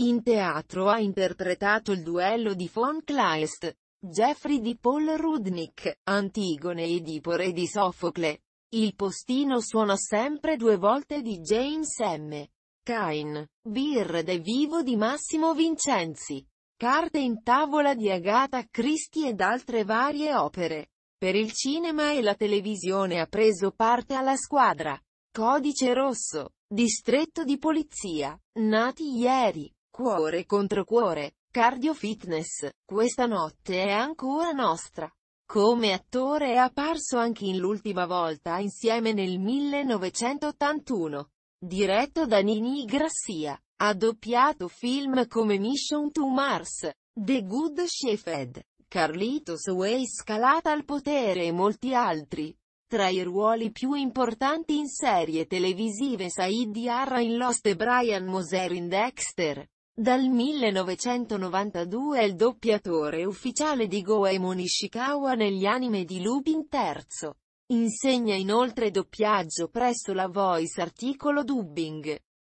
In teatro ha interpretato il duello di von Kleist, Jeffrey di Paul Rudnick, Antigone Edipore e di Sofocle. Il postino suona sempre due volte di James M. Cain. Birde vivo di Massimo Vincenzi. Carte in tavola di Agatha Christie ed altre varie opere. Per il cinema e la televisione ha preso parte alla squadra. Codice Rosso. Distretto di Polizia. Nati ieri. Cuore contro cuore, cardio fitness, questa notte è ancora nostra. Come attore è apparso anche in L'ultima volta insieme nel 1981, diretto da Nini Grassia. Ha doppiato film come Mission to Mars, The Good Shepherd, Carlitos Way Scalata al potere e molti altri. Tra i ruoli più importanti in serie televisive Said Diarra in Lost e Brian Moser in Dexter. Dal 1992 è il doppiatore ufficiale di Goemon Ishikawa negli anime di Lubin III. Insegna inoltre doppiaggio presso la Voice Articolo Dubbing.